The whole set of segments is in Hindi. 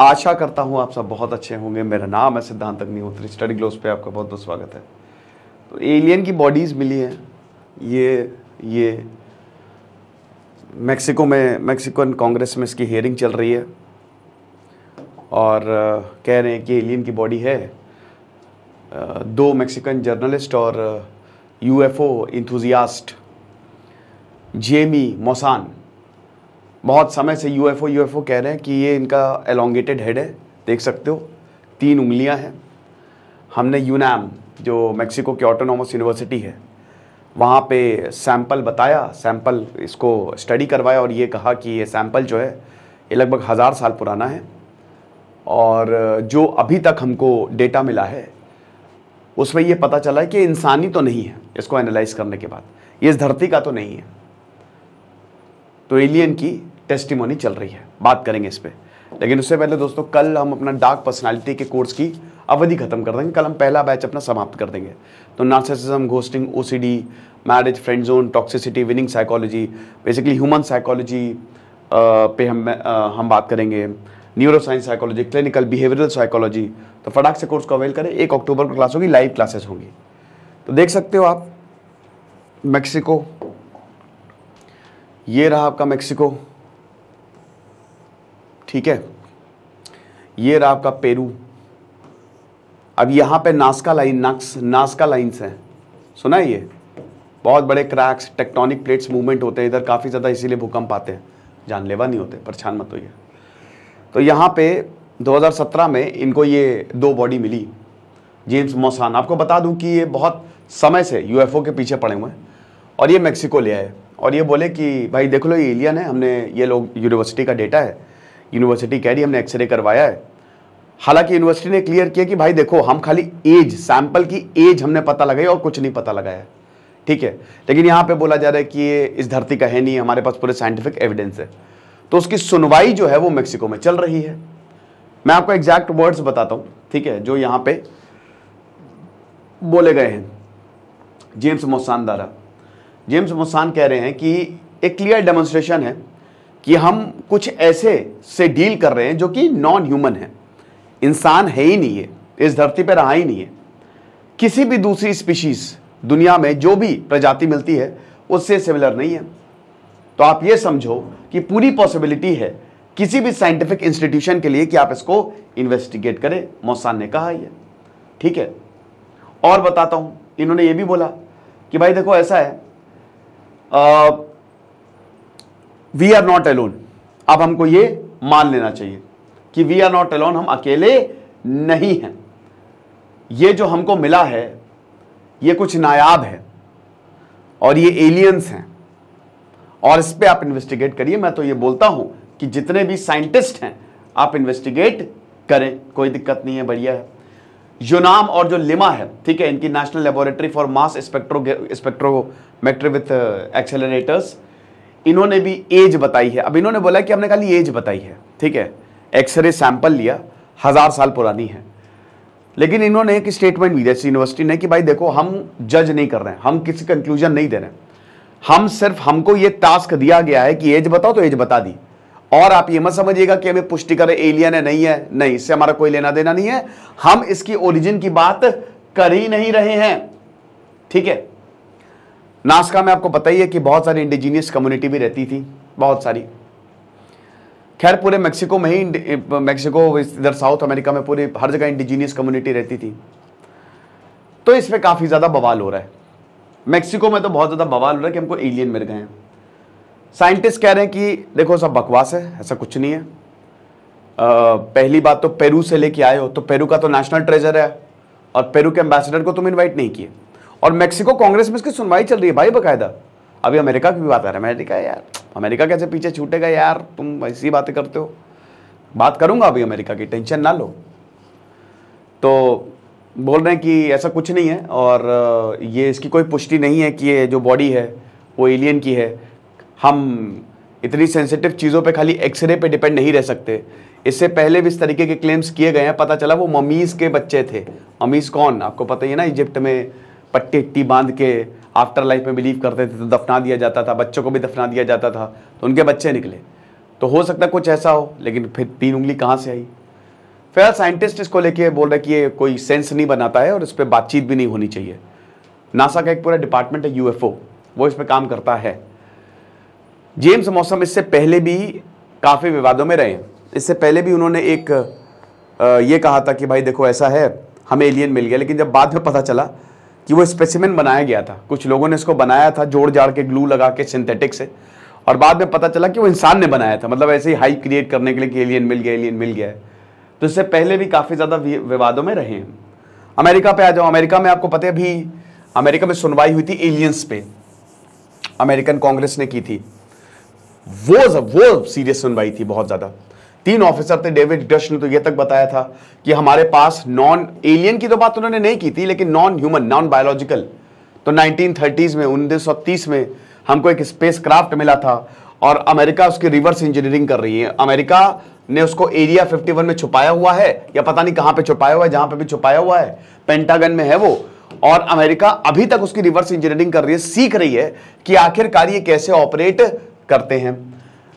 आशा करता हूँ आप सब बहुत अच्छे होंगे मेरा नाम है सिद्धांत अग्निहोत्री स्टडी ग्लोस पे आपका बहुत बहुत स्वागत है तो एलियन की बॉडीज़ मिली हैं ये ये मैक्सिको में मैक्सिकन कांग्रेस में इसकी हेयरिंग चल रही है और कह रहे हैं कि एलियन की बॉडी है दो मैक्सिकन जर्नलिस्ट और UFO F O enthusiast Jaime Maussan बहुत समय से यूएफओ यूएफओ कह रहे हैं कि ये इनका एलोंगेटेड हेड है देख सकते हो तीन उंगलियां हैं हमने यूनाम जो मेक्सिको की ऑटोनोमस यूनिवर्सिटी है वहाँ पे सैंपल बताया सैंपल इसको स्टडी करवाया और ये कहा कि ये सैंपल जो है ये लगभग हज़ार साल पुराना है और जो अभी तक हमको डेटा मिला है उसमें ये पता चला है कि इंसानी तो नहीं है इसको एनालाइज करने के बाद ये इस धरती का तो नहीं है तो एलियन की टेस्टिमोनी चल रही है बात करेंगे इस पर लेकिन उससे पहले दोस्तों कल हम अपना डार्क पर्सनालिटी के कोर्स की अवधि खत्म कर देंगे कल हम पहला बैच अपना समाप्त कर देंगे तो नार्सिसिज्म घोस्टिंग ओ marriage friend zone toxicity winning psychology basically human psychology पे हम uh, हम बात करेंगे neuroscience psychology clinical behavioural psychology तो फटाक से कोर्स को अवेल करें एक अक्टूबर को क्लास होगी लाइव क्लासेस होंगी तो देख सकते हो आप मैक्सिको ये रहा आपका मेक्सिको ठीक है ये रहा आपका पेरू अब यहाँ पे नास्का लाइन नक्स नास्का लाइन है सुना है ये बहुत बड़े क्रैक्स टेक्टोनिक प्लेट्स मूवमेंट होते हैं इधर काफ़ी ज़्यादा इसीलिए भूकंप आते हैं जानलेवा नहीं होते परेशान मत होइए तो यहाँ पे 2017 में इनको ये दो बॉडी मिली जेम्स मोसान आपको बता दूं कि ये बहुत समय से यूएफओ के पीछे पड़े हुए हैं और ये मेक्सिको ले आए और ये बोले कि भाई देख लो ये एलियन है हमने ये लोग यूनिवर्सिटी का डेटा है यूनिवर्सिटी कह रही हमने एक्सरे करवाया है हालांकि यूनिवर्सिटी ने क्लियर किया कि भाई देखो हम खाली एज सैंपल की एज हमने पता लगाई और कुछ नहीं पता लगाया ठीक है लेकिन यहाँ पे बोला जा रहा है कि ये इस धरती का है नहीं हमारे पास पूरे साइंटिफिक एविडेंस है तो उसकी सुनवाई जो है वो मेक्सिको में चल रही है मैं आपको एग्जैक्ट वर्ड्स बताता हूँ ठीक है जो यहाँ पे बोले गए हैं जेम्स मोसानदारा जेम्स मुसान कह रहे हैं कि एक क्लियर डेमोन्स्ट्रेशन है कि हम कुछ ऐसे से डील कर रहे हैं जो कि नॉन ह्यूमन है इंसान है ही नहीं है इस धरती पर रहा ही नहीं है किसी भी दूसरी स्पीशीज दुनिया में जो भी प्रजाति मिलती है उससे सिमिलर नहीं है तो आप ये समझो कि पूरी पॉसिबिलिटी है किसी भी साइंटिफिक इंस्टीट्यूशन के लिए कि आप इसको इन्वेस्टिगेट करें मौसान ने कहा यह ठीक है और बताता हूँ इन्होंने ये भी बोला कि भाई देखो ऐसा है वी आर नॉट अलोन अब हमको ये मान लेना चाहिए कि वी आर नॉट अलोन हम अकेले नहीं हैं ये जो हमको मिला है ये कुछ नायाब है और ये एलियंस हैं और इस पर आप इन्वेस्टिगेट करिए मैं तो ये बोलता हूं कि जितने भी साइंटिस्ट हैं आप इन्वेस्टिगेट करें कोई दिक्कत नहीं है बढ़िया है यूनाम और जो लिमा है ठीक है इनकी national laboratory for mass spectro spectrometry with accelerators इन्होंने भी एज बताई है अब इन्होंने बोला कि हमने खाली एज बताई है ठीक है एक्सरे सैंपल लिया हज़ार साल पुरानी है लेकिन इन्होंने एक स्टेटमेंट भी दिया यूनिवर्सिटी ने कि भाई देखो हम जज नहीं कर रहे हैं हम किसी कंक्लूजन नहीं दे रहे हैं हम सिर्फ हमको ये टास्क दिया गया है कि एज बताओ तो एज बता दी और आप यह मत समझिएगा कि हमें पुष्टि करें एलियन है नहीं है नहीं इससे हमारा कोई लेना देना नहीं है हम इसकी ओरिजिन की बात कर ही नहीं रहे हैं ठीक है नास्का में आपको पता ही है कि बहुत सारी इंडिजीनियस कम्युनिटी भी रहती थी बहुत सारी खैर पूरे मेक्सिको में ही मेक्सिको इधर साउथ अमेरिका में पूरी हर जगह इंडिजीनियस कम्युनिटी रहती थी तो इसमें काफ़ी ज़्यादा बवाल हो रहा है मेक्सिको में तो बहुत ज़्यादा बवाल हो रहा है कि हमको एलियन मिल गए हैं साइंटिस्ट कह रहे हैं कि देखो सब बकवास है ऐसा कुछ नहीं है आ, पहली बात तो पेरू से लेके आए हो तो पेरू का तो नेशनल ट्रेजर है और पेरू के एम्बेसडर को तुम इनवाइट नहीं किए और मेक्सिको कांग्रेस में इसकी सुनवाई चल रही है भाई बकायदा अभी अमेरिका की भी बात आ रहा है अमेरिका यार अमेरिका कैसे पीछे छूटेगा यार तुम ऐसी बातें करते हो बात करूंगा अभी अमेरिका की टेंशन ना लो तो बोल रहे हैं कि ऐसा कुछ नहीं है और ये इसकी कोई पुष्टि नहीं है कि ये जो बॉडी है वो एलियन की है हम इतनी सेंसिटिव चीज़ों पे खाली एक्सरे पे डिपेंड नहीं रह सकते इससे पहले भी इस तरीके के क्लेम्स किए गए हैं पता चला वो ममीज़ के बच्चे थे ममीज़ कौन आपको पता ही है ना इजिप्ट में पट्टी इट्टी बांध के आफ्टर लाइफ में बिलीव करते थे तो दफना दिया जाता था बच्चों को भी दफना दिया जाता था तो उनके बच्चे निकले तो हो सकता कुछ ऐसा हो लेकिन फिर तीन उंगली कहाँ से आई फिलहाल साइंटिस्ट इसको लेके बोल रहे कि ये कोई सेंस नहीं बनाता है और इस पर बातचीत भी नहीं होनी चाहिए नासा का एक पूरा डिपार्टमेंट है यूएफओ वो इस पर काम करता है जेम्स मौसम इससे पहले भी काफ़ी विवादों में रहे इससे पहले भी उन्होंने एक ये कहा था कि भाई देखो ऐसा है हमें एलियन मिल गया लेकिन जब बाद में पता चला कि वो स्पेसिमेंट बनाया गया था कुछ लोगों ने इसको बनाया था जोड़ जाड़ के ग्लू लगा के सिंथेटिक से और बाद में पता चला कि वो इंसान ने बनाया था मतलब ऐसे ही हाइप क्रिएट करने के लिए कि एलियन मिल गया एलियन मिल गया है तो इससे पहले भी काफ़ी ज़्यादा विवादों में रहे हैं अमेरिका पे आ जाओ अमेरिका में आपको पता है अभी अमेरिका में सुनवाई हुई थी एलियंस पे अमेरिकन कांग्रेस ने की थी वो सब, वो सीरियस सुनवाई थी बहुत ज़्यादा तीन ऑफिसर थे डेविड डश ने तो ये तक बताया था कि हमारे पास नॉन एलियन की तो बात उन्होंने नहीं की थी लेकिन नॉन ह्यूमन नॉन बायोलॉजिकल तो 1930s में उन्नीस में हमको एक स्पेस क्राफ्ट मिला था और अमेरिका उसकी रिवर्स इंजीनियरिंग कर रही है अमेरिका ने उसको एरिया 51 में छुपाया हुआ है या पता नहीं कहां पे छुपाया हुआ है जहां पे भी छुपाया हुआ है पेंटागन में है वो और अमेरिका अभी तक उसकी रिवर्स इंजीनियरिंग कर रही है सीख रही है कि आखिरकार ये कैसे ऑपरेट करते हैं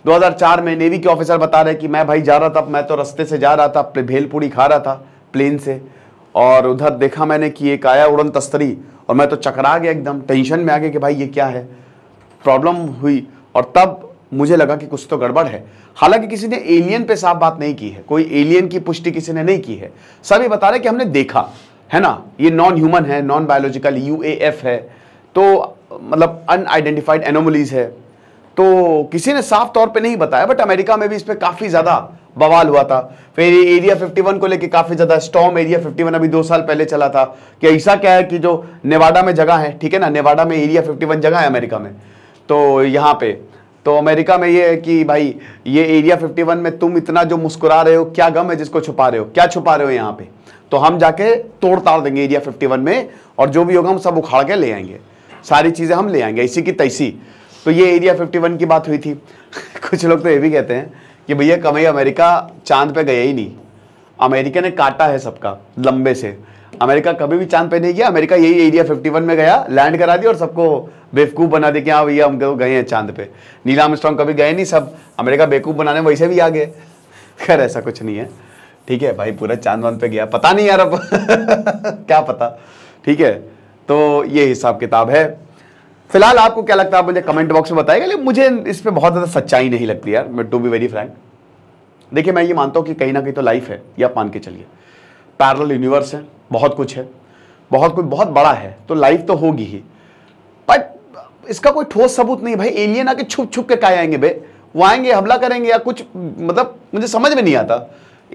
2004 में नेवी के ऑफिसर बता रहे कि मैं भाई जा रहा था मैं तो रस्ते से जा रहा था भेलपूड़ी खा रहा था प्लेन से और उधर देखा मैंने कि एक आया उड़न तस्तरी और मैं तो चकरा गया एकदम टेंशन में आ गया कि भाई ये क्या है प्रॉब्लम हुई और तब मुझे लगा कि कुछ तो गड़बड़ है हालांकि किसी ने एलियन पे साफ बात नहीं की है कोई एलियन की पुष्टि किसी ने नहीं की है सभी बता रहे कि हमने देखा है ना ये नॉन ह्यूमन है नॉन बायोलॉजिकल यू है तो मतलब अनआइडेंटिफाइड एनोमलीज है तो किसी ने साफ तौर पे नहीं बताया बट अमेरिका में भी इस पर काफी ज्यादा बवाल हुआ था फिर एरिया 51 को लेके काफी ज्यादा स्टॉम एरिया 51 अभी दो साल पहले चला था कि ऐसा क्या है कि जो नेवाडा में जगह है ठीक है ना नेवाडा में एरिया 51 जगह है अमेरिका में तो यहाँ पे तो अमेरिका में ये है कि भाई ये एरिया 51 में तुम इतना जो मुस्कुरा रहे हो क्या गम है जिसको छुपा रहे हो क्या छुपा रहे हो यहाँ पे तो हम जाके तोड़ताड़ देंगे एरिया 51 में और जो भी होगा हम सब उखाड़ के ले आएंगे सारी चीज़ें हम ले आएंगे इसी की तैसी तो ये एरिया 51 की बात हुई थी कुछ लोग तो ये भी कहते हैं कि भैया कमई अमेरिका चांद पे गया ही नहीं अमेरिका ने काटा है सबका लंबे से अमेरिका कभी भी चांद पे नहीं गया अमेरिका यही एरिया 51 में गया लैंड करा दिया और सबको बेवकूफ़ बना दिया कि हाँ भैया हम तो गए हैं चांद पे नीला स्ट्रॉन्ग कभी गए नहीं सब अमेरिका बेवकूफ़ बनाने वैसे भी आ गए खैर ऐसा कुछ नहीं है ठीक है भाई पूरा चांद वांद पे गया पता नहीं यार अब क्या पता ठीक है तो ये हिसाब किताब है फिलहाल आपको क्या लगता है आप मुझे कमेंट बॉक्स में बताएगा लेकिन मुझे इस पर बहुत ज़्यादा सच्चाई नहीं लगती यार मैं टू बी वेरी फ्रैंक देखिए मैं ये मानता हूँ कि कहीं ना कहीं तो लाइफ है ये आप मान के चलिए पैरल यूनिवर्स है बहुत कुछ है बहुत कुछ बहुत बड़ा है तो लाइफ तो होगी ही बट इसका कोई ठोस सबूत नहीं भाई एलियन आके छुप छुप के काय आएंगे भाई वो आएंगे हमला करेंगे या कुछ मतलब मुझे समझ में नहीं आता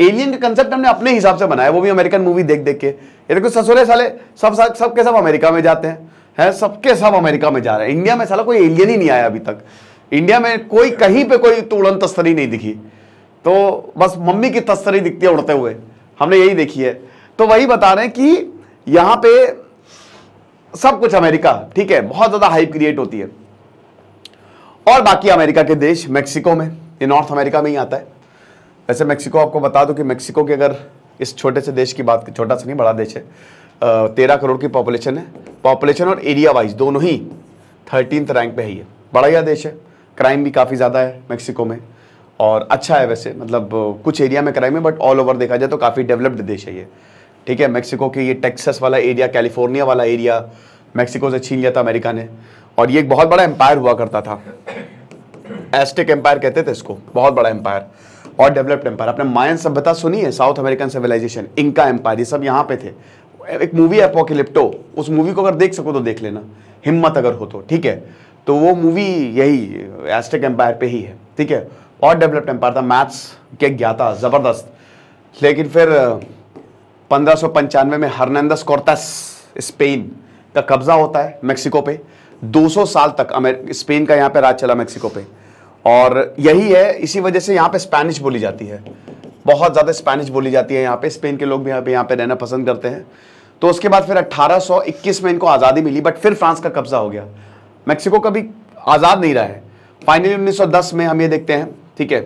एलियन के कंसेप्ट हमने अपने हिसाब से बनाया वो भी अमेरिकन मूवी देख देख के ये देखो ससुरे साले सब सब के सब अमेरिका में जाते हैं है सबके सब अमेरिका में जा रहे हैं इंडिया में साला कोई एलियन ही नहीं आया अभी तक इंडिया में कोई कहीं पे कोई तो उड़न तस्तरी नहीं दिखी तो बस मम्मी की तस्तरी दिखती है उड़ते हुए हमने यही देखी है तो वही बता रहे हैं कि यहाँ पे सब कुछ अमेरिका ठीक है बहुत ज़्यादा हाइप क्रिएट होती है और बाकी अमेरिका के देश मेक्सिको में ये नॉर्थ अमेरिका में ही आता है वैसे मेक्सिको आपको बता दो कि मेक्सिको के अगर इस छोटे से देश की बात छोटा सा नहीं बड़ा देश है तेरह करोड़ की पॉपुलेशन है पॉपुलेशन और एरिया वाइज दोनों ही थर्टीनथ रैंक पे है ये बड़ा ही देश है क्राइम भी काफ़ी ज़्यादा है मेक्सिको में और अच्छा है वैसे मतलब कुछ एरिया में क्राइम है बट ऑल ओवर देखा जाए तो काफ़ी डेवलप्ड देश है ये ठीक है मेक्सिको के ये टेक्सस वाला एरिया कैलिफोर्निया वाला एरिया मेक्सिको से छीन लिया था अमेरिका ने और ये एक बहुत बड़ा एम्पायर हुआ करता था एस्टेक एम्पायर कहते थे इसको बहुत बड़ा एम्पायर और डेवलप्ड एम्पायर आपने मायन सभ्यता सुनी है साउथ अमेरिकन सिविलाइजेशन इनका एम्पायर ये सब यहाँ पे थे एक मूवी है पोकिलिप्टो उस मूवी को अगर देख सको तो देख लेना हिम्मत अगर हो तो ठीक है तो वो मूवी यही एस्टेक एम्पायर पे ही है ठीक है और डेवलप्ड एम्पायर था मैथ्स के ज्ञाता ज़बरदस्त लेकिन फिर पंद्रह में हर्नंदस कोर्तस स्पेन का कब्जा होता है मेक्सिको पे 200 साल तक स्पेन का यहाँ पे राज चला मेक्सिको पे और यही है इसी वजह से यहाँ पे स्पेनिश बोली जाती है बहुत ज़्यादा स्पेनिश बोली जाती है यहाँ पे स्पेन के लोग भी यहाँ पे यहाँ पे रहना पसंद करते हैं तो उसके बाद फिर 1821 में इनको आज़ादी मिली बट फिर फ्रांस का कब्जा हो गया मैक्सिको कभी आज़ाद नहीं रहा है फाइनली 1910 में हम ये देखते हैं ठीक है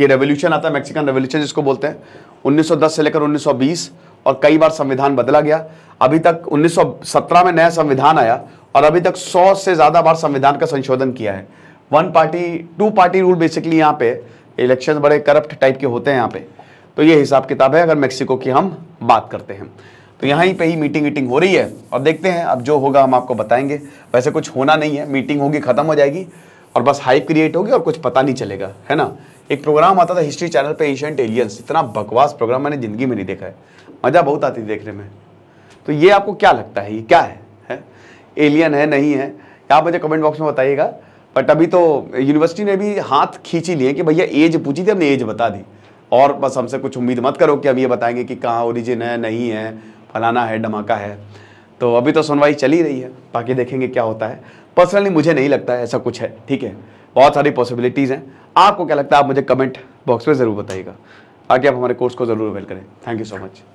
ये रेवोल्यूशन आता है मैक्सिकन रेवोल्यूशन जिसको बोलते हैं 1910 से लेकर 1920 और कई बार संविधान बदला गया अभी तक 1917 में नया संविधान आया और अभी तक 100 से ज़्यादा बार संविधान का संशोधन किया है one party two party rule basically यहाँ पे इलेक्शन बड़े करप्ट टाइप के होते हैं यहाँ पे तो ये हिसाब किताब है अगर मैक्सिको की हम बात करते हैं तो यहाँ पे ही मीटिंग वीटिंग हो रही है और देखते हैं अब जो होगा हम आपको बताएंगे वैसे कुछ होना नहीं है मीटिंग होगी ख़त्म हो जाएगी और बस हाइप क्रिएट होगी और कुछ पता नहीं चलेगा है ना एक प्रोग्राम आता था हिस्ट्री चैनल पे एशियंट एलियंस इतना बकवास प्रोग्राम मैंने ज़िंदगी में नहीं देखा है मज़ा बहुत आती है देखने में तो ये आपको क्या लगता है ये क्या है, है? एलियन है नहीं है आप मुझे कमेंट बॉक्स में बताइएगा बट अभी तो यूनिवर्सिटी ने भी हाथ खींची लिए कि भैया एज पूछी थी हमने एज बता दी और बस हमसे कुछ उम्मीद मत करो कि हम ये बताएंगे कि कहाँ ओरिजिन है नहीं है फलाना है धमाका है तो अभी तो सुनवाई चली रही है बाकी देखेंगे क्या होता है पर्सनली मुझे नहीं लगता है ऐसा कुछ है ठीक है बहुत सारी पॉसिबिलिटीज़ हैं आपको क्या लगता है आप मुझे कमेंट बॉक्स में ज़रूर बताइएगा आगे आप हमारे कोर्स को ज़रूर अवेल करें थैंक यू सो मच